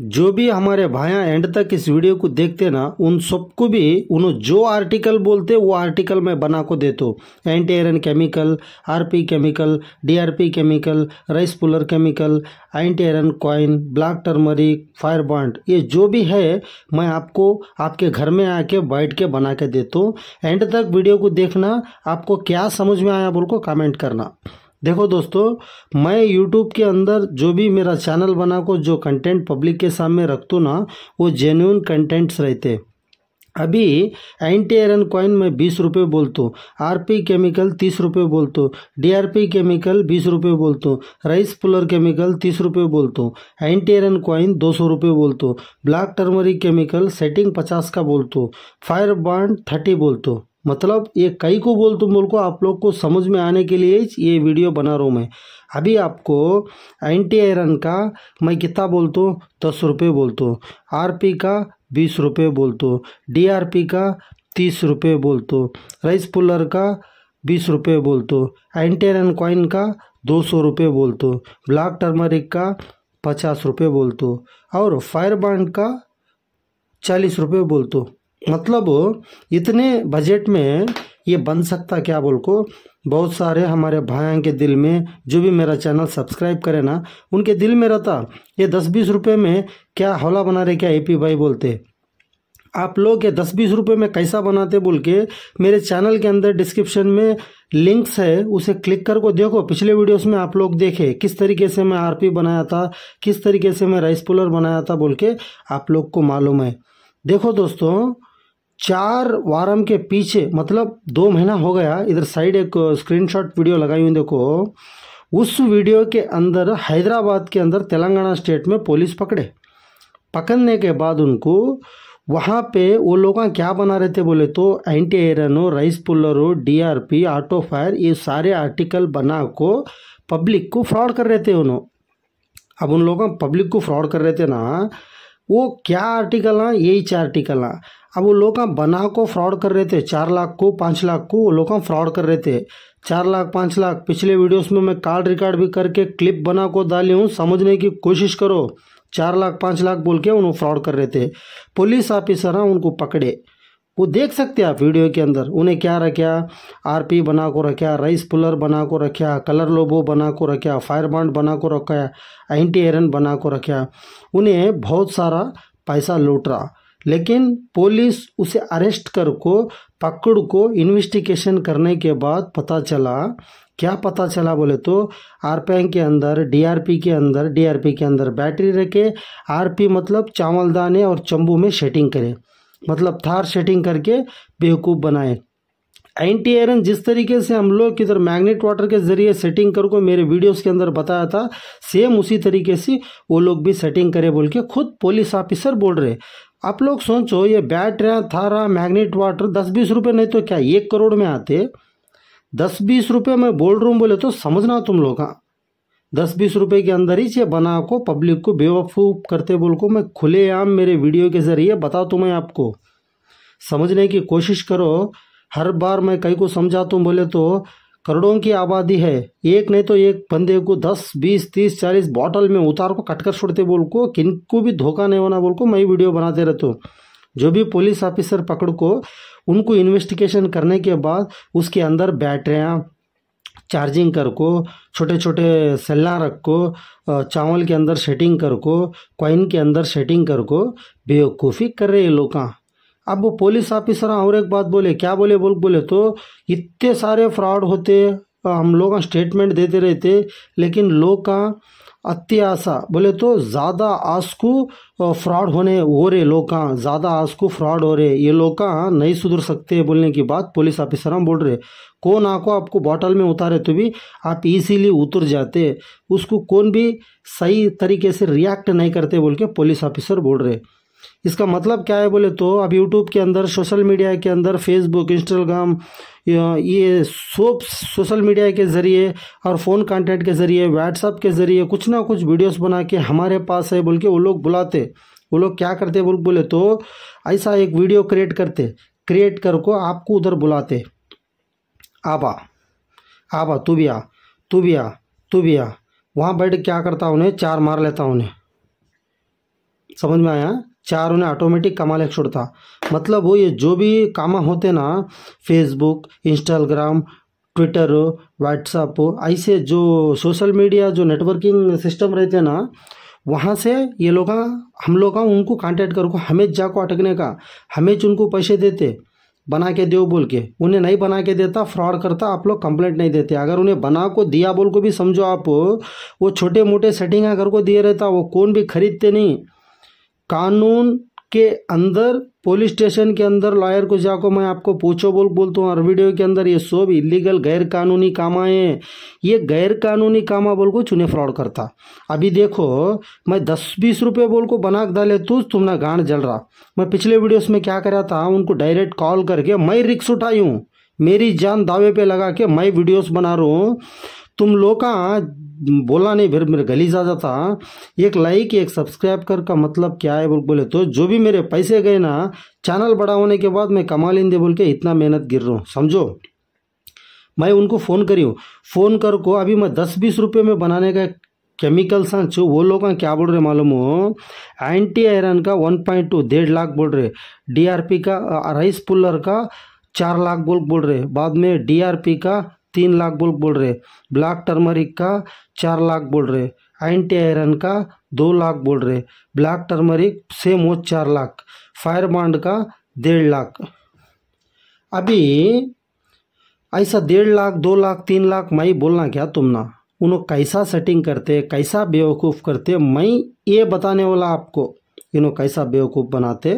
जो भी हमारे भाया एंड तक इस वीडियो को देखते ना उन सबको भी उन जो आर्टिकल बोलते वो आर्टिकल मैं बना को देता हूँ anti iron chemical R P chemical D R P chemical rice puller chemical anti iron coin black turmeric fire bond ये जो भी है मैं आपको आपके घर में आके बैठ के बना के देता हूँ एंड तक वीडियो को देखना आपको क्या समझ में आया बोल को कमेंट करना देखो दोस्तों मैं यूट्यूब के अंदर जो भी मेरा चैनल बना को जो कंटेंट पब्लिक के सामने रखता ना वो जेन्यून कंटेंट्स रहते अभी एंटी आयरन कॉइन मैं बीस रुपये आर पी केमिकल तीस रुपये आर डीआरपी केमिकल बीस रुपये हूँ राइस पुलर केमिकल तीस रुपये हूँ एंटी आयरन कॉइन दो सौ रुपये हूँ ब्लैक टर्मरिक केमिकल सेटिंग पचास का हूँ फायर बॉन्ड थर्टी हूँ मतलब ये कई को बोल तुम बोल को आप लोग को समझ में आने के लिए ये वीडियो बना रहा हूँ मैं अभी आपको एंटी आयरन का मैं कितना बोलता हूँ दस रुपये बोलता हूँ आर पी का बीस रुपये बोलता हूँ डी आर पी का तीस रुपये बोल तो राइस पुलर का बीस रुपये बोल तो एंटी आयरन कॉइन का दो सौ रुपये बोल तो ब्लैक टर्मरिक का पचास रुपये बोल तो और फायर बैंड का चालीस रुपये बोल तो मतलब इतने बजट में ये बन सकता क्या बोल को बहुत सारे हमारे भाइयों के दिल में जो भी मेरा चैनल सब्सक्राइब करे ना उनके दिल में रहता ये दस बीस रुपये में क्या हौला बना रहे क्या एपी भाई बोलते आप लोग ये दस बीस रुपये में कैसा बनाते बोल के मेरे चैनल के अंदर डिस्क्रिप्शन में लिंक्स है उसे क्लिक कर को देखो पिछले वीडियोस में आप लोग देखे किस तरीके से मैं आरपी बनाया था किस तरीके से मैं राइस पुलर बनाया था बोल के आप लोग को मालूम है देखो दोस्तों चार वारम के पीछे मतलब दो महीना हो गया इधर साइड एक स्क्रीनशॉट वीडियो लगाई हुई देखो उस वीडियो के अंदर हैदराबाद के अंदर तेलंगाना स्टेट में पुलिस पकड़े पकड़ने के बाद उनको वहाँ पे वो लोग क्या बना रहे थे बोले तो anti iron rice puller D R P auto fire ये सारे आर्टिकल बना को पब्लिक को फ्रॉड कर रहे थे उन्होंने अब उन लोग पब्लिक को फ्रॉड कर रहे थे ना वो क्या आर्टिकल हाँ यही चार आर्टिकल हाँ अब वो लोग बना को फ्रॉड कर रहे थे चार लाख को पाँच लाख को वो लोग फ्रॉड कर रहे थे चार लाख पाँच लाख पिछले वीडियोस में मैं कार्ड रिकॉर्ड भी करके क्लिप बना को डाली हूँ समझने की कोशिश करो चार लाख पाँच लाख बोल के उन्होंने फ्रॉड कर रहे थे पुलिस ऑफिसर हैं उनको पकड़े वो देख सकते हैं आप वीडियो के अंदर उन्हें क्या रखा आरपी बना को रखा राइस पुलर बना को रखा कलर लोबो बना को रखा फायर बॉन्ड बना को रखा एंटी एरन बना को रखा उन्हें बहुत सारा पैसा लूट रहा लेकिन पुलिस उसे अरेस्ट कर को पकड़ को इन्वेस्टिगेशन करने के बाद पता चला क्या पता चला बोले तो आरपीएन के अंदर डीआरपी के अंदर डीआरपी के अंदर बैटरी रखे आरपी मतलब चावल दाने और चंबू में शेटिंग करे मतलब थार सेटिंग करके बेवकूफ़ बनाए एंटी आयरन जिस तरीके से हम लोग किधर मैग्नेट वाटर के ज़रिए सेटिंग कर को मेरे वीडियोस के अंदर बताया था सेम उसी तरीके से वो लोग भी सेटिंग करे बोल के खुद पुलिस ऑफिसर बोल रहे आप लोग सोचो ये था थारा मैग्नेट वाटर दस बीस रुपये नहीं तो क्या एक करोड़ में आते दस बीस रुपये मैं बोल रहा हूँ बोले तो समझना तुम लोग हाँ दस बीस रुपए के अंदर ही ये बना को पब्लिक को बेवकूफ़ करते बोल को मैं खुलेआम मेरे वीडियो के ज़रिए बता तो मैं आपको समझने की कोशिश करो हर बार मैं कई को समझा तू बोले तो करोड़ों की आबादी है एक नहीं तो एक बंदे को दस बीस तीस चालीस बॉटल में उतार को कटकर छोड़ते बोल को किन को भी धोखा नहीं होना बोल को मैं वीडियो बनाते रहता हूँ जो भी पुलिस ऑफिसर पकड़ को उनको इन्वेस्टिगेशन करने के बाद उसके अंदर बैटरियाँ चार्जिंग कर को छोटे छोटे सेल्ला रख को चावल के अंदर सेटिंग को क्वाइन के अंदर सेटिंग को बेवकूफ़ी कर रहे हैं लोग कहाँ अब वो पुलिस ऑफिसर और एक बात बोले क्या बोले बोल बोले तो इतने सारे फ्रॉड होते हम लोग स्टेटमेंट देते रहते लेकिन लोग का अत्याशा बोले तो ज़्यादा को फ्रॉड होने हो रहे लोग कहाँ ज़्यादा को फ्रॉड हो रहे ये लोग कहाँ नहीं सुधर सकते बोलने की बात पुलिस ऑफिसर हम बोल रहे कौन आको आपको बॉटल में उतारे तो भी आप इजीली उतर जाते उसको कौन भी सही तरीके से रिएक्ट नहीं करते बोल के पुलिस ऑफिसर बोल रहे इसका मतलब क्या है बोले तो अब यूट्यूब के अंदर सोशल मीडिया के अंदर फेसबुक इंस्टाग्राम ये सोप सोशल मीडिया के ज़रिए और फ़ोन कंटेंट के ज़रिए व्हाट्सअप के ज़रिए कुछ ना कुछ वीडियोस बना के हमारे पास है बोल के वो लोग बुलाते वो लोग क्या करते बोल बोले तो ऐसा एक वीडियो क्रिएट करते क्रिएट कर को आपको उधर बुलाते आबा आबा तू भी आ तू भी आ तू भी आ वहाँ बैठ क्या करता उन्हें चार मार लेता उन्हें समझ में आया चार उन्हें ऑटोमेटिक कमा ले छोड़ता मतलब वो ये जो भी कामा होते ना फेसबुक इंस्टाग्राम ट्विटर व्हाट्सअप ऐसे जो सोशल मीडिया जो नेटवर्किंग सिस्टम रहते ना वहाँ से ये लोग हम लोग उनको कांटेक्ट करो हमें जा को अटकने का हमें उनको पैसे देते बना के दो बोल के उन्हें नहीं बना के देता फ्रॉड करता आप लोग कंप्लेंट नहीं देते अगर उन्हें बना को दिया बोल को भी समझो आप वो छोटे मोटे सेटिंग अगर को दिए रहता वो कौन भी खरीदते नहीं कानून के अंदर पुलिस स्टेशन के अंदर लॉयर को जाको मैं आपको पूछो बोल बोलता हूँ और वीडियो के अंदर ये सब इलीगल गैर कानूनी कामा हैं ये गैर कानूनी कामा बोल को चुने फ्रॉड करता अभी देखो मैं दस बीस रुपये बोल को बना डाले तू तुम ना गांड जल रहा मैं पिछले वीडियोस में क्या करा था उनको डायरेक्ट कॉल करके मैं रिक्स उठाई हूँ मेरी जान दावे पे लगा के मैं वीडियोस बना रहा हूँ तुम लोग का बोला नहीं फिर मेरे गली जा जाता हाँ। एक लाइक एक सब्सक्राइब कर का मतलब क्या है बोले तो जो भी मेरे पैसे गए ना चैनल बड़ा होने के बाद मैं कमा लेंदे बोल के इतना मेहनत गिर रहा हूँ समझो मैं उनको फ़ोन करी हूँ फ़ोन कर को अभी मैं दस बीस रुपये में बनाने का केमिकल्स जो वो लोग क्या बोल रहे मालूम हो एंटी आयरन का वन पॉइंट टू डेढ़ लाख बोल रहे डीआरपी का राइस पुलर का चार लाख बोल बोल रहे बाद में डीआरपी का तीन लाख बोल बोल रहे ब्लैक टर्मरिक का चार लाख बोल रहे एंटी आयरन का दो लाख बोल रहे ब्लैक टर्मरिक सेम हो चार लाख फायर बॉन्ड का डेढ़ लाख अभी ऐसा डेढ़ लाख दो लाख तीन लाख मई बोलना क्या तुम ना उन्हों कैसा सेटिंग करते कैसा बेवकूफ़ करते मैं ये बताने वाला आपको इन्हों कैसा बेवकूफ़ बनाते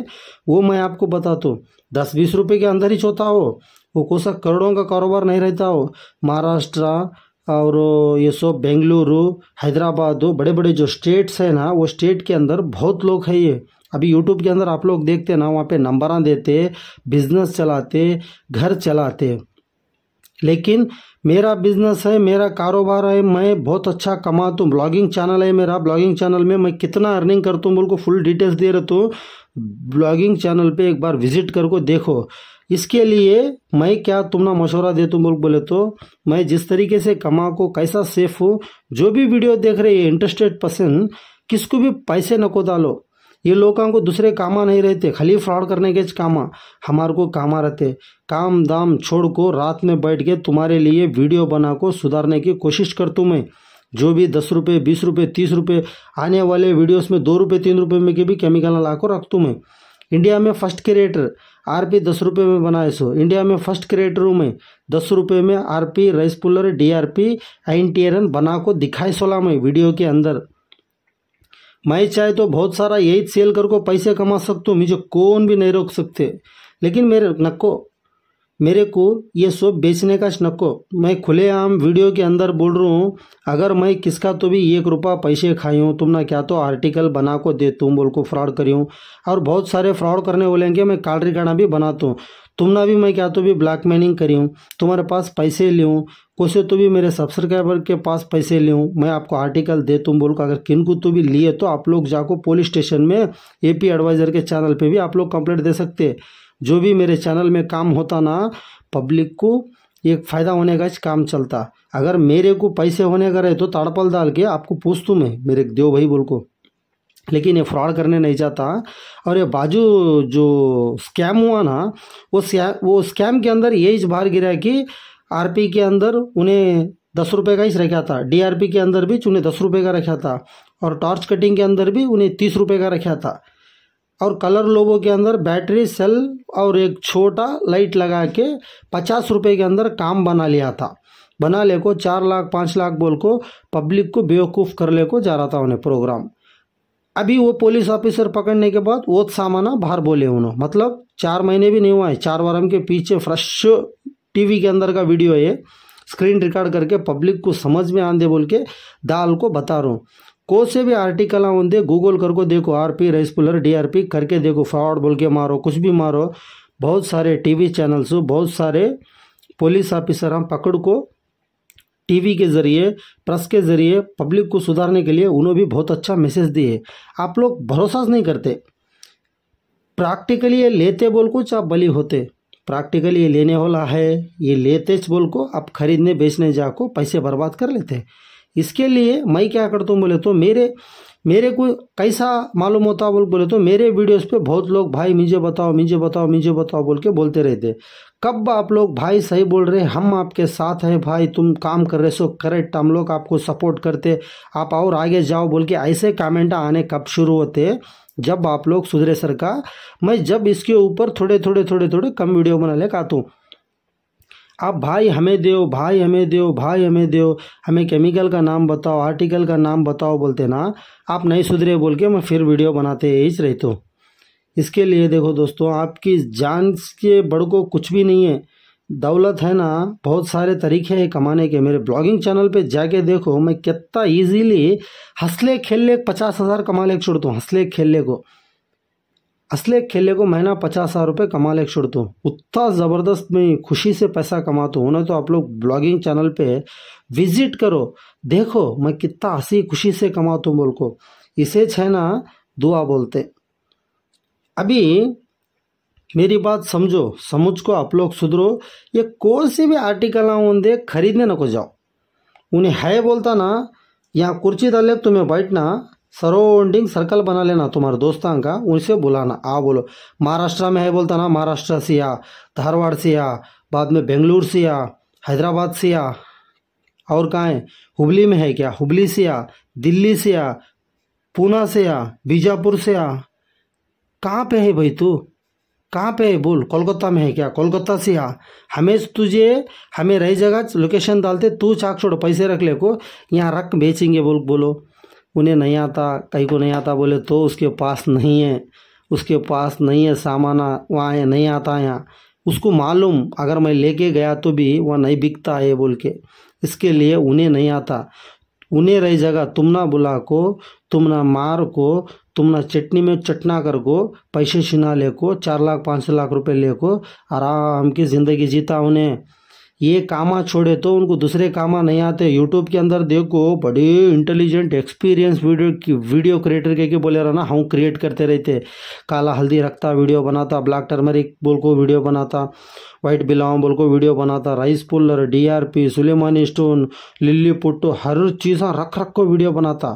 वो मैं आपको बता दूँ दस बीस रुपए के अंदर ही छोता हो वो सा करोड़ों का कारोबार नहीं रहता हो महाराष्ट्र और ये सब बेंगलुरु हैदराबाद बड़े बड़े जो स्टेट्स हैं ना वो स्टेट के अंदर बहुत लोग हैं ये अभी यूट्यूब के अंदर आप लोग देखते हैं ना वहाँ पे नंबर देते बिजनेस चलाते घर चलाते लेकिन मेरा बिजनेस है मेरा कारोबार है मैं बहुत अच्छा कमाता हूँ ब्लॉगिंग चैनल है मेरा ब्लॉगिंग चैनल में मैं कितना अर्निंग करता हूँ बोल को फुल डिटेल्स दे रहा हूँ ब्लॉगिंग चैनल पे एक बार विजिट कर को देखो इसके लिए मैं क्या तुमना मशवरा दे तुम लोग बोले तो मैं जिस तरीके से कमा को कैसा सेफ हूँ जो भी वीडियो देख रहे हैं इंटरेस्टेड पर्सन किसको भी पैसे नको डालो ये लोगों को दूसरे कामा नहीं रहते खाली फ्रॉड करने के कामा हमारे को कामा रहते काम दाम छोड़ को रात में बैठ के तुम्हारे लिए वीडियो बना को सुधारने की कोशिश तू मैं जो भी दस रुपये बीस रुपये तीस रुपये आने वाले वीडियोस में दो रुपये तीन रुपये में के भी केमिकल ला को रखतूँ मैं इंडिया में फर्स्ट क्रिएटर आर पी दस रुपये में बना है सो इंडिया में फर्स्ट क्रिएटर रूम है दस रुपये में R P rice puller D R P I N T R N बना को दिखाए सोला मैं वीडियो के अंदर मैं चाहे तो बहुत सारा यही सेल कर को पैसे कमा सकता हूँ मुझे कौन भी नहीं रोक सकते लेकिन मेरे नक्को मेरे को ये सब बेचने का शनको मैं खुलेआम वीडियो के अंदर बोल रहा हूँ अगर मैं किसका तो भी एक रुपया पैसे खाई हूँ तुम ना क्या तो आर्टिकल बना को देता हूँ बोल को फ्रॉड करी हूँ और बहुत सारे फ्रॉड करने बोले कि मैं काल रिकाना भी बनाता हूँ तुम ना भी मैं क्या तो भी ब्लैकमेलिंग करी हूँ तुम्हारे पास पैसे ली हूँ कुछ तो भी मेरे सब्सक्राइबर के पास पैसे ले हूँ मैं आपको आर्टिकल दे तुम बोल को अगर किन को तो भी लिए तो आप लोग जाको पुलिस स्टेशन में ए एडवाइज़र के चैनल पर भी आप लोग कंप्लेट दे सकते हैं जो भी मेरे चैनल में काम होता ना पब्लिक को एक फ़ायदा होने का इस काम चलता अगर मेरे को पैसे होने का रहे तो ताड़पल डाल के आपको पूछतूँ मैं मेरे देव भाई बोल को लेकिन ये फ्रॉड करने नहीं जाता और ये बाजू जो स्कैम हुआ ना वो वो स्कैम के अंदर ये इस बाहर गिरा कि आरपी के अंदर उन्हें दस रुपये का ही रखा था डीआरपी के अंदर भी उन्हें दस रुपये का रखा था और टॉर्च कटिंग के अंदर भी उन्हें तीस रुपये का रखा था और कलर लोगों के अंदर बैटरी सेल और एक छोटा लाइट लगा के पचास रुपये के अंदर काम बना लिया था बना ले को चार लाख पाँच लाख बोल को पब्लिक को बेवकूफ़ कर ले को जा रहा था उन्हें प्रोग्राम अभी वो पुलिस ऑफिसर पकड़ने के बाद वो सामाना बाहर बोले उन्होंने मतलब चार महीने भी नहीं हुआ है चार बार के पीछे फ्रेश टीवी के अंदर का वीडियो है स्क्रीन रिकॉर्ड करके पब्लिक को समझ में आंदे बोल के दाल को बता रहा हूँ कोई से भी आर्टिकल आंदे गूगल करके देखो R P rice puller D R P करके देखो फ्रॉड बोल के मारो कुछ भी मारो बहुत सारे टीवी चैनल्स बहुत सारे पुलिस ऑफिसर हम पकड़ को टीवी के ज़रिए प्रेस के ज़रिए पब्लिक को सुधारने के लिए उन्होंने भी बहुत अच्छा मैसेज दिए आप लोग भरोसा नहीं करते प्रैक्टिकली ये लेते बोल कुछ आप बली होते प्रैक्टिकली ये लेने वाला है ये लेते बोल को आप खरीदने बेचने जाको पैसे बर्बाद कर लेते इसके लिए मैं क्या करता हूँ बोले तो मेरे मेरे को कैसा मालूम होता बोल बोले तो मेरे वीडियोस पे बहुत लोग भाई मुझे बताओ मुझे बताओ मुझे बताओ बोल के बोलते रहते कब आप लोग भाई सही बोल रहे हम आपके साथ हैं भाई तुम काम कर रहे सो करेक्ट हम लोग आपको सपोर्ट करते आप और आगे जाओ बोल के ऐसे कमेंट आने कब शुरू होते जब आप लोग सुधरे सर का मैं जब इसके ऊपर थोड़े थोड़े थोड़े थोड़े कम वीडियो बना ले आता हूँ आप भाई हमें दो भाई हमें दो भाई हमें दो हमें केमिकल का नाम बताओ आर्टिकल का नाम बताओ बोलते ना आप नहीं सुधरे बोल के मैं फिर वीडियो बनाते यही रहते हो इसके लिए देखो दोस्तों आपकी जान के बड़को कुछ भी नहीं है दौलत है ना बहुत सारे तरीके हैं कमाने के मेरे ब्लॉगिंग चैनल पे जाके देखो मैं कितना इजीली हंसले खेलने पचास हज़ार कमा ले छोड़ता हूँ हंसले खेलने को असले खेले को महीना पचास हज़ार रुपये कमा ले छोड़ दो तो। उतना ज़बरदस्त मैं खुशी से पैसा कमा तो ना तो आप लोग ब्लॉगिंग चैनल पे विजिट करो देखो मैं कितना हंसी खुशी से कमा तू बोल को इसे छेना दुआ बोलते अभी मेरी बात समझो समझ को आप लोग सुधरो ये कौन सी भी आर्टिकल उन्दे खरीदने न को जाओ उन्हें है बोलता ना यहाँ कुर्सी डाले तुम्हें बैठना सराउंडिंग सर्कल बना लेना तुम्हारे दोस्तान का उनसे बुलाना आ बोलो महाराष्ट्र में है बोलता ना महाराष्ट्र से आ धारवाड़ से आ बाद में बेंगलुरु से आ हैदराबाद से आ और कहाँ है हुबली में है क्या हुबली से आ दिल्ली से आ पूना से आ बीजापुर से आ कहाँ पे है भाई तू कहाँ पे है बोल कोलकाता में है क्या कोलकाता से आ हमें तुझे हमें रही जगह लोकेशन डालते तू चाक छोड़ पैसे रख ले को यहाँ रख बेचेंगे बोल बोलो उन्हें नहीं आता कहीं को नहीं आता बोले तो उसके पास नहीं है उसके पास नहीं है सामान वहाँ है नहीं आता यहाँ उसको मालूम अगर मैं लेके गया तो भी वह नहीं बिकता है बोल के इसके लिए उन्हें नहीं आता उन्हें रही जगह तुम ना बुला को तुम ना मार को तुम ना चटनी में चटना कर को पैसे छिना ले को चार लाख पाँच लाख रुपए ले को आराम की ज़िंदगी जीता उन्हें ये कामा छोड़े तो उनको दूसरे कामा नहीं आते यूट्यूब के अंदर देखो बड़े इंटेलिजेंट एक्सपीरियंस वीडियो की वीडियो क्रिएटर के, के बोले रहा ना हम क्रिएट करते रहते काला हल्दी रखता वीडियो बनाता ब्लैक टर्मरिक बोल को वीडियो बनाता वाइट बिलाव बोल को वीडियो बनाता rice puller D R P सुलेमानी स्टोन लिल्ली पुट्टू हर चीज़ रख रख को वीडियो बनाता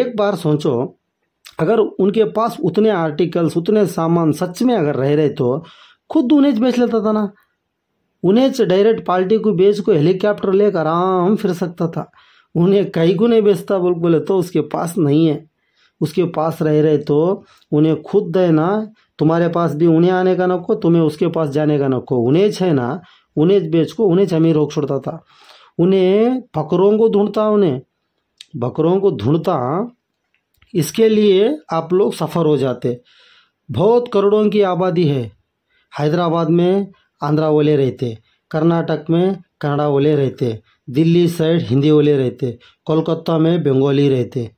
एक बार सोचो अगर उनके पास उतने आर्टिकल्स उतने सामान सच में अगर रह रहे तो खुद उन्हें बेच लेता था ना उन्हें डायरेक्ट पार्टी को बेच को हेलीकॉप्टर लेकर आराम फिर सकता था उन्हें कहीं को नहीं बेचता बोल बोले तो उसके पास नहीं है उसके पास रह रहे तो उन्हें खुद देना तुम्हारे पास भी उन्हें आने का नको तुम्हें उसके पास जाने का नको उन्हें छे ना उन्हें बेच को उन्हें अमीर रोक छोड़ता था उन्हें फकरों को ढूंढता उन्हें बकरों को ढूंढता इसके लिए आप लोग सफ़र हो जाते बहुत करोड़ों की आबादी है हैदराबाद में आंध्रा वाले रहते कर्नाटक में कन्नड़ा वाले रहते दिल्ली साइड हिंदी वाले रहते कोलकाता में बंगाली रहते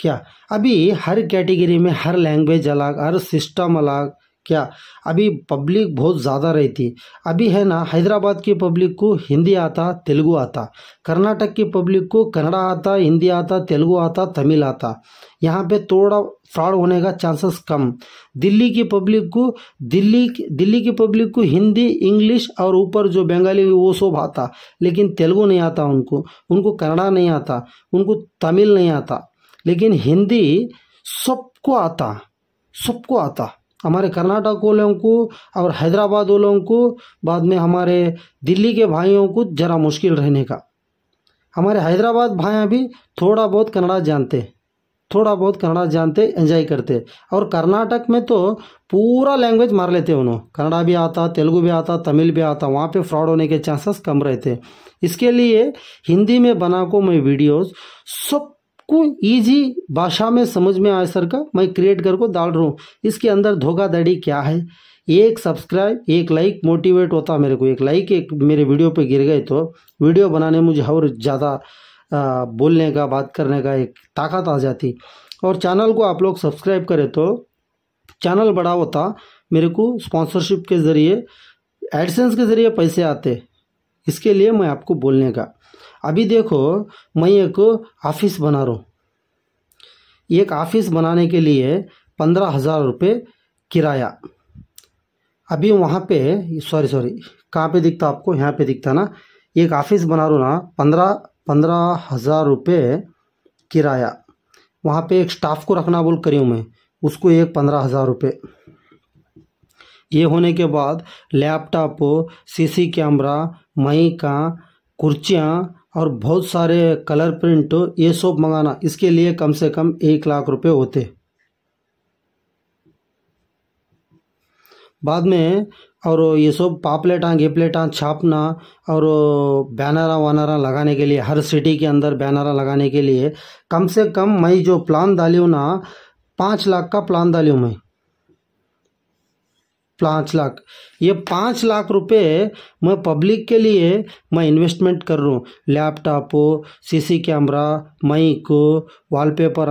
क्या अभी हर कैटेगरी में हर लैंग्वेज अलग हर सिस्टम अलग क्या अभी पब्लिक बहुत ज़्यादा रहती अभी है ना हैदराबाद की पब्लिक को हिंदी आता तेलुगु आता कर्नाटक की पब्लिक को कन्नड़ा आता हिंदी आता तेलुगु आता तमिल आता यहाँ पे थोड़ा फ्रॉड होने का चांसेस कम दिल्ली की पब्लिक को दिल्ली दिल्ली की पब्लिक को हिंदी इंग्लिश और ऊपर जो बंगाली वो सब आता लेकिन तेलुगु नहीं आता उनको उनको कन्नड़ा नहीं आता उनको तमिल नहीं आता लेकिन हिंदी सबको आता सबको आता हमारे कर्नाटक वालों को और हैदराबाद वालों को बाद में हमारे दिल्ली के भाइयों को ज़रा मुश्किल रहने का हमारे हैदराबाद भाइया भी थोड़ा बहुत कन्नड़ा जानते थोड़ा बहुत कन्नड़ा जानते एंजॉय करते और कर्नाटक में तो पूरा लैंग्वेज मार लेते उन्होंने कन्नड़ा भी आता तेलुगु भी आता तमिल भी आता वहाँ पे फ्रॉड होने के चांसेस कम रहते इसके लिए हिंदी में बना को मैं वीडियोस सब आपको ईजी भाषा में समझ में आए सर का मैं क्रिएट करके डाल रहा हूँ इसके अंदर धोखाधड़ी क्या है एक सब्सक्राइब एक लाइक मोटिवेट होता मेरे को एक लाइक एक मेरे वीडियो पे गिर गए तो वीडियो बनाने मुझे और ज़्यादा बोलने का बात करने का एक ताकत आ जाती और चैनल को आप लोग सब्सक्राइब करें तो चैनल बड़ा होता मेरे को स्पॉन्सरशिप के ज़रिए एडसेंस के ज़रिए पैसे आते इसके लिए मैं आपको बोलने का अभी देखो मैं एक ऑफिस बना रहा हूँ एक ऑफिस बनाने के लिए पंद्रह हज़ार रुपये किराया अभी वहाँ पे सॉरी सॉरी कहाँ पे दिखता आपको यहाँ पे दिखता ना एक ऑफिस बना रहा ना पंद्रह पंद्रह हज़ार रुपये किराया वहाँ पे एक स्टाफ को रखना बोल करी हूँ मैं उसको एक पंद्रह हज़ार रुपये ये होने के बाद लैपटॉप सीसी कैमरा मई का कुर्सियाँ और बहुत सारे कलर प्रिंट ये सब मंगाना इसके लिए कम से कम एक लाख रुपए होते बाद में और ये सब पापलेटा गेपलेटा छापना और बैनरा वानरा लगाने के लिए हर सिटी के अंदर बैनरा लगाने के लिए कम से कम मैं जो प्लान डाली हूँ ना पाँच लाख का प्लान डाली हूँ मैं पाँच लाख ये पाँच लाख रुपए मैं पब्लिक के लिए मैं इन्वेस्टमेंट कर रहा हूँ laptop C C camera mic wallpaper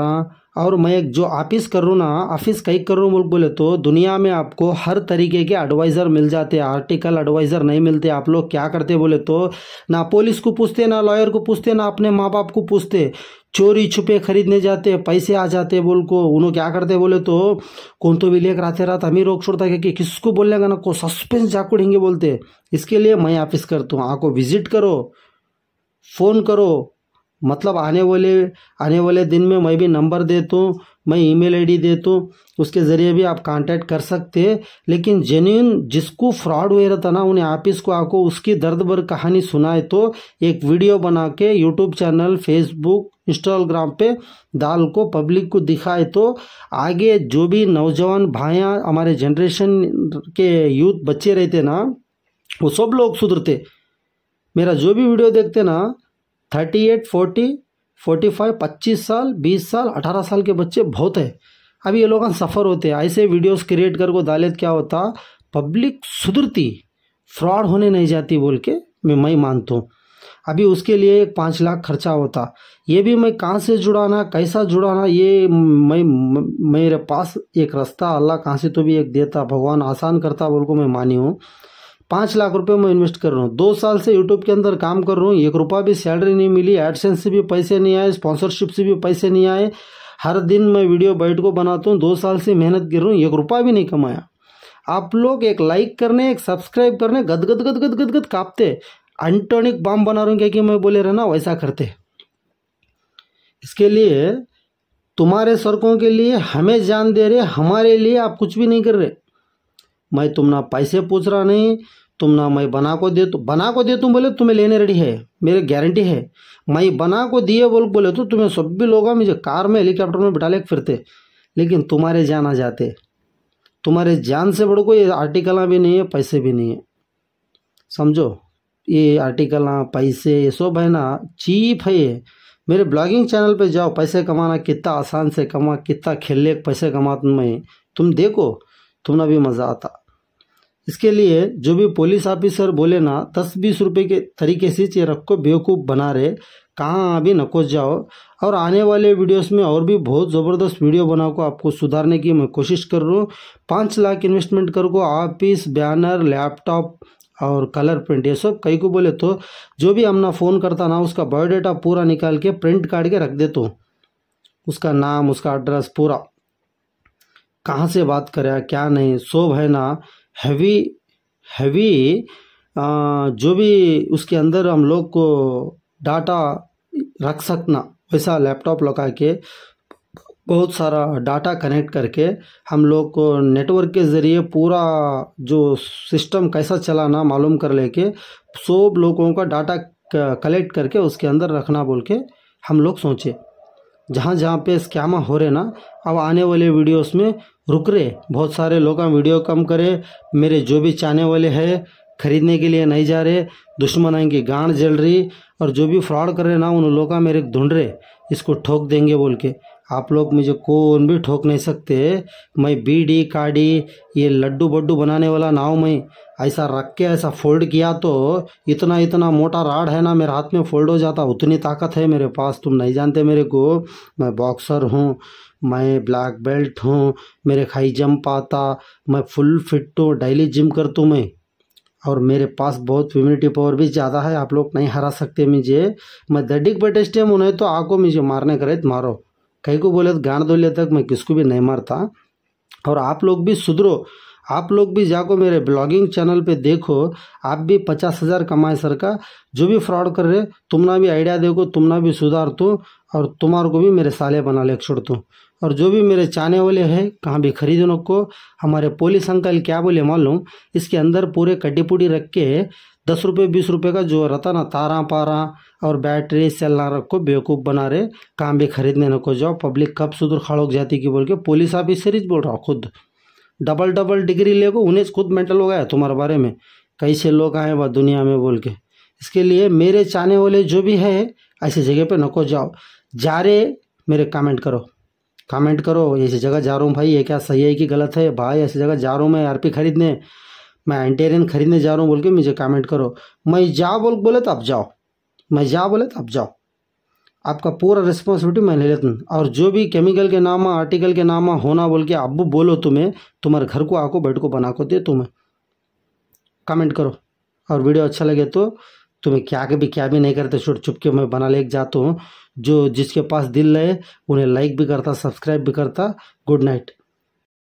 और मैं एक जो ऑफिस कर रहा ना ऑफिस कहीं कर रहा हूँ बोले तो दुनिया में आपको हर तरीके के एडवाइज़र मिल जाते हैं आर्टिकल एडवाइज़र नहीं मिलते आप लोग क्या करते बोले तो ना पुलिस को पूछते ना लॉयर को पूछते ना अपने माँ बाप को पूछते चोरी छुपे खरीदने जाते पैसे आ जाते बोल को उन्होंने क्या करते बोले तो कौन तो भी लेकर आते रात हम ही रोक छोड़ता है कि किसको बोलने का ना को सस्पेंस जाकुड़ेंगे बोलते इसके लिए मैं ऑफिस करता हूँ आपको विजिट करो फ़ोन करो मतलब आने वाले आने वाले दिन में मैं भी नंबर देता तो, हूँ मैं ईमेल आईडी दे दूँ तो, उसके ज़रिए भी आप कांटेक्ट कर सकते हैं लेकिन जेन्यून जिसको फ्रॉड हुए रहता ना उन्हें आप इसको आपको उसकी दर्द भर कहानी सुनाए तो एक वीडियो बना के यूट्यूब चैनल फेसबुक इंस्टाग्राम पे दाल को पब्लिक को दिखाए तो आगे जो भी नौजवान भाइयाँ हमारे जनरेशन के यूथ बच्चे रहते ना वो सब लोग सुधरते मेरा जो भी वीडियो देखते ना thirty eight forty forty five पच्चीस साल बीस साल अठारह साल के बच्चे बहुत है अभी ये लोग सफ़र होते हैं ऐसे वीडियोस क्रिएट कर को दालित तो क्या होता पब्लिक सुधरती फ्रॉड होने नहीं जाती बोल के मैं मैं मानता हूँ अभी उसके लिए एक पाँच लाख खर्चा होता ये भी मैं कहाँ से जुड़ाना कैसा जुड़ाना ये मैं मेरे पास एक रास्ता अल्लाह कहाँ से तो भी एक देता भगवान आसान करता बोल को मैं मानी हूँ पाँच लाख रुपए मैं इन्वेस्ट कर रहा हूँ दो साल से यूट्यूब के अंदर काम कर रहा हूँ एक रुपया भी सैलरी नहीं मिली एडसेंस से भी पैसे नहीं आए स्पॉन्सरशिप से भी पैसे नहीं आए हर दिन मैं वीडियो बैठ को बनाता हूँ दो साल से मेहनत कर रहा हूँ एक रुपया भी नहीं कमाया आप लोग एक लाइक करने एक सब्सक्राइब करने गदगद गदगद गदगद कांपते एंटोनिक बम बना रहा हूँ क्या कि मैं बोले रहना वैसा करते इसके लिए तुम्हारे सड़कों के लिए हमें जान दे रहे हमारे लिए आप कुछ भी नहीं कर रहे मैं तुम ना पैसे पूछ रहा नहीं तुम ना मैं बना को दे तो बना को दे तुम बोले तुम्हें लेने रेडी है मेरे गारंटी है मैं बना को दिए बोल बोले तो तुम्हें सब भी लोग मुझे कार में हेलीकॉप्टर में बिठा ले फिरते लेकिन तुम्हारे जान आ जाते तुम्हारे जान से बड़ो कोई आर्टिकल भी नहीं है पैसे भी नहीं है समझो ये आर्टिकल पैसे ये सब है ना चीप है ये मेरे ब्लॉगिंग चैनल पे जाओ पैसे कमाना कितना आसान से कमा कितना खेल पैसे कमा मैं तुम देखो तुम ना भी मज़ा आता इसके लिए जो भी पुलिस ऑफिसर बोले ना दस बीस रुपए के तरीके से चेरक को बेवकूफ़ बना रहे कहाँ अभी नकोच जाओ और आने वाले वीडियोस में और भी बहुत ज़बरदस्त वीडियो बना को आपको सुधारने की मैं कोशिश कर रहा हूँ पाँच लाख इन्वेस्टमेंट कर को ऑफिस बैनर लैपटॉप और कलर प्रिंट ये सब कई को बोले तो जो भी हमना फ़ोन करता ना उसका बायोडाटा पूरा निकाल के प्रिंट काट के रख देता हूँ उसका नाम उसका एड्रेस पूरा कहाँ से बात करे क्या नहीं सोब है ना हैवी हैवी जो भी उसके अंदर हम लोग को डाटा रख सकना वैसा लैपटॉप लगा के बहुत सारा डाटा कनेक्ट करके हम लोग को नेटवर्क के ज़रिए पूरा जो सिस्टम कैसा चलाना मालूम कर लेके सब लोगों का डाटा कलेक्ट करके उसके अंदर रखना बोल के हम लोग सोचे जहाँ जहाँ पे स्कैमा हो रहे ना अब आने वाले वीडियोस में रुक रहे बहुत सारे लोग वीडियो कम करे मेरे जो भी चाहने वाले हैं खरीदने के लिए नहीं जा रहे दुश्मन आएंगे गांड जल रही और जो भी फ्रॉड कर रहे ना उन लोग मेरे ढूंढ रहे इसको ठोक देंगे बोल के आप लोग मुझे कौन भी ठोक नहीं सकते मैं बीड़ी काड़ी ये लड्डू बड्डू बनाने वाला नाव मैं ऐसा रख के ऐसा फोल्ड किया तो इतना इतना मोटा राड है ना मेरे हाथ में फोल्ड हो जाता उतनी ताकत है मेरे पास तुम नहीं जानते मेरे को मैं बॉक्सर हूँ मैं ब्लैक बेल्ट हूँ मेरे खाई जम्प आता मैं फुल फिट हूँ तो डेली जिम करता तू मैं और मेरे पास बहुत इम्यूनिटी पावर भी ज़्यादा है आप लोग नहीं हरा सकते मुझे मैं दैडिक बटेस्टे उन्हें तो आको मुझे मारने करे तो मारो कहीं को बोले तो गान दौलिया तक मैं किसको भी नहीं मारता और आप लोग भी सुधरो आप लोग भी जाको मेरे ब्लॉगिंग चैनल पे देखो आप भी पचास हज़ार कमाए सर का जो भी फ्रॉड कर रहे तुमना भी आइडिया देखो तुमना भी सुधार तो और तुम्हार को भी मेरे साले बना ले छोड़ दो तो। और जो भी मेरे चाहने वाले हैं कहाँ भी खरीदने को हमारे पुलिस अंकल क्या बोले मालूम इसके अंदर पूरे कड्डी पुडी रख के दस रुपये बीस रुपये का जो रहता ना तारा पारा और बैटरी सेल ना रखो बेवकूफ़ बना रहे काम भी खरीदने न को जाओ पब्लिक कब सुधर खड़ोक जाती की बोल के पुलिस ऑफिसर ही बोल रहा हूँ खुद डबल डबल डिग्री ले को उन्हें खुद मेंटल हो गया तुम्हारे बारे में कैसे लोग आए वह दुनिया में बोल के इसके लिए मेरे चाहने वाले जो भी है ऐसी जगह पर नको जाओ जा रहे मेरे कमेंट करो कमेंट करो ऐसी जगह जा रहा हूँ भाई ये क्या सही है कि गलत है भाई ऐसी जगह जा रहा हूँ मैं आर खरीदने मैं एंटेरियन खरीदने जा रहा हूँ बोल के मुझे कमेंट करो मैं जा बोल बोले तो आप जाओ मैं जा बोले तो आप जाओ आपका पूरा रिस्पॉन्सिबिलिटी मैं ले लेता हूँ और जो भी केमिकल के नाम आर्टिकल के नाम होना बोल के अब बोलो तुम्हें तुम्हारे घर को आको बैठ को बना को दे तुम्हें कमेंट करो और वीडियो अच्छा लगे तो तुम्हें क्या के भी क्या भी नहीं करते छोट चुपके के मैं बना ले जाता हूँ जो जिसके पास दिल रहे उन्हें लाइक भी करता सब्सक्राइब भी करता गुड नाइट